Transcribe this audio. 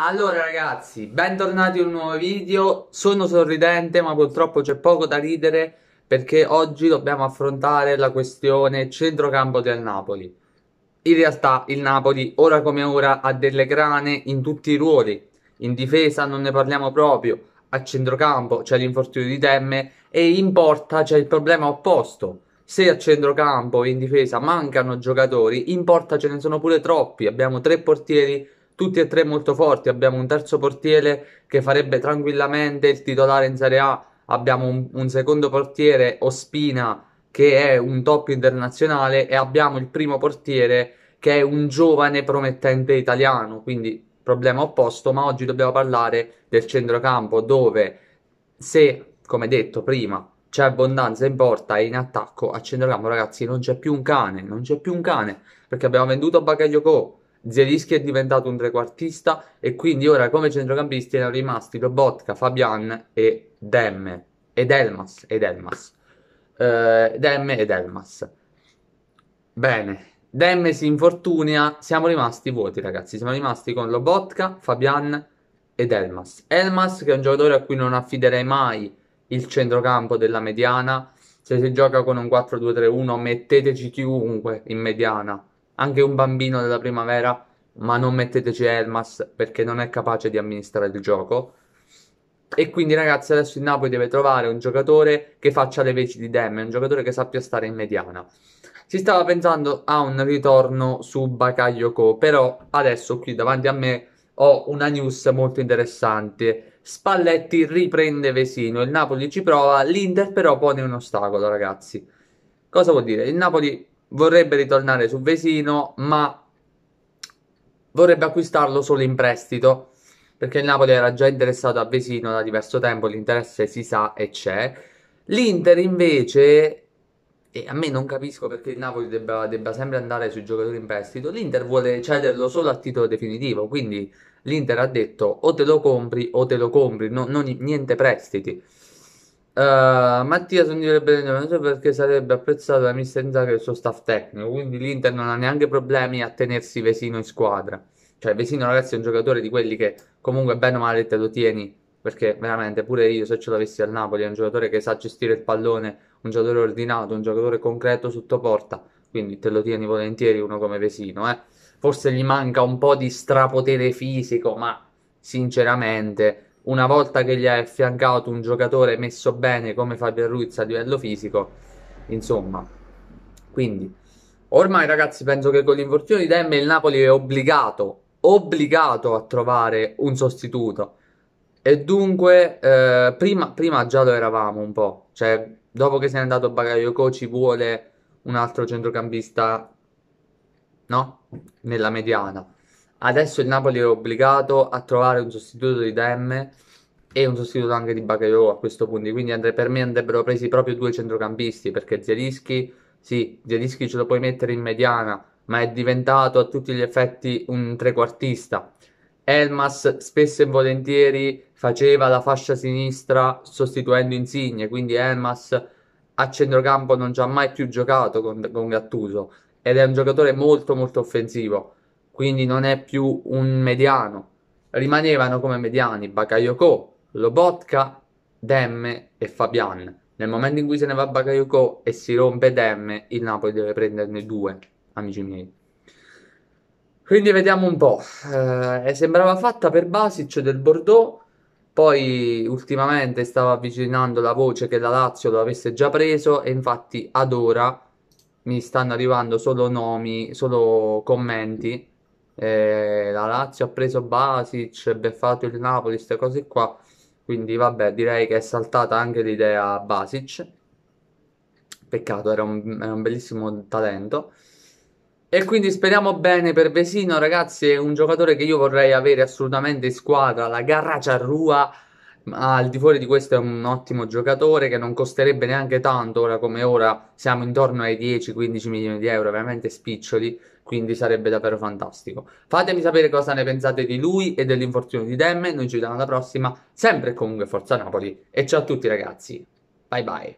Allora ragazzi, bentornati in un nuovo video Sono sorridente ma purtroppo c'è poco da ridere Perché oggi dobbiamo affrontare la questione centrocampo del Napoli In realtà il Napoli ora come ora ha delle grane in tutti i ruoli In difesa non ne parliamo proprio A centrocampo c'è l'infortunio di Temme E in porta c'è il problema opposto se a centrocampo e in difesa mancano giocatori, in porta ce ne sono pure troppi. Abbiamo tre portieri tutti e tre molto forti. Abbiamo un terzo portiere che farebbe tranquillamente il titolare in Serie A. Abbiamo un, un secondo portiere, Ospina, che è un top internazionale. E abbiamo il primo portiere, che è un giovane promettente italiano. Quindi problema opposto. Ma oggi dobbiamo parlare del centrocampo, dove se, come detto prima, c'è abbondanza in porta e in attacco a centrocampo, ragazzi, non c'è più un cane, non c'è più un cane, perché abbiamo venduto Bagaglio Co, Zelischi è diventato un trequartista e quindi ora come centrocampisti erano rimasti Lobotka, Fabian e Demme ed Elmas ed Elmas eh, Demme ed Elmas bene Demme si infortunia siamo rimasti vuoti ragazzi siamo rimasti con Lobotka, Fabian ed Elmas Elmas che è un giocatore a cui non affiderei mai il centrocampo della mediana se si gioca con un 4-2-3-1 metteteci chiunque in mediana anche un bambino della primavera, ma non metteteci Elmas perché non è capace di amministrare il gioco. E quindi ragazzi adesso il Napoli deve trovare un giocatore che faccia le veci di Demme, un giocatore che sappia stare in mediana. Si stava pensando a un ritorno su Bakayoko, però adesso qui davanti a me ho una news molto interessante. Spalletti riprende Vesino, il Napoli ci prova, l'Inter però pone un ostacolo ragazzi. Cosa vuol dire? Il Napoli vorrebbe ritornare su Vesino, ma vorrebbe acquistarlo solo in prestito, perché il Napoli era già interessato a Vesino da diverso tempo, l'interesse si sa e c'è. L'Inter invece, e a me non capisco perché il Napoli debba, debba sempre andare sui giocatori in prestito, l'Inter vuole cederlo solo a titolo definitivo, quindi l'Inter ha detto o te lo compri o te lo compri, no, non, niente prestiti. Eh, Mattia non direbbe rendimento perché sarebbe apprezzato da mister Inzaghi il suo staff tecnico, quindi l'Inter non ha neanche problemi a tenersi Vesino in squadra. Cioè Vesino ragazzi è un giocatore di quelli che comunque bene o male te lo tieni, perché veramente pure io se ce l'avessi al Napoli è un giocatore che sa gestire il pallone, un giocatore ordinato, un giocatore concreto sotto porta, quindi te lo tieni volentieri uno come Vesino. Eh. Forse gli manca un po' di strapotere fisico, ma sinceramente una volta che gli hai affiancato un giocatore messo bene come Fabio Ruiz a livello fisico, insomma. Quindi, ormai ragazzi, penso che con l'infortunio di Demme il Napoli è obbligato, obbligato a trovare un sostituto. E dunque, eh, prima, prima, già lo eravamo un po', cioè, dopo che se n'è andato Bagayoko ci vuole un altro centrocampista, no? Nella mediana. Adesso il Napoli è obbligato a trovare un sostituto di Demme e un sostituto anche di Bagayò a questo punto. Quindi andre, per me andrebbero presi proprio due centrocampisti perché Zierischi, sì, Zierischi ce lo puoi mettere in mediana, ma è diventato a tutti gli effetti un trequartista. Elmas spesso e volentieri faceva la fascia sinistra sostituendo Insigne, quindi Elmas a centrocampo non ci ha mai più giocato con, con Gattuso ed è un giocatore molto molto offensivo quindi non è più un mediano. Rimanevano come mediani Bakayoko, Lobotka, Demme e Fabian. Nel momento in cui se ne va Bakayoko e si rompe Demme, il Napoli deve prenderne due, amici miei. Quindi vediamo un po'. Eh, sembrava fatta per Basic del Bordeaux, poi ultimamente stava avvicinando la voce che la Lazio lo avesse già preso e infatti ad ora mi stanno arrivando solo nomi, solo commenti eh, la Lazio ha preso Basic, beffato il Napoli, queste cose qua, quindi vabbè direi che è saltata anche l'idea Basic, peccato era un, era un bellissimo talento. E quindi speriamo bene per Vesino, ragazzi, è un giocatore che io vorrei avere assolutamente in squadra, la Garracia Rua, ma al di fuori di questo è un ottimo giocatore che non costerebbe neanche tanto, ora come ora siamo intorno ai 10-15 milioni di euro, veramente spiccioli, quindi sarebbe davvero fantastico. Fatemi sapere cosa ne pensate di lui e dell'infortunio di Demme, noi ci vediamo alla prossima, sempre e comunque Forza Napoli e ciao a tutti ragazzi, bye bye.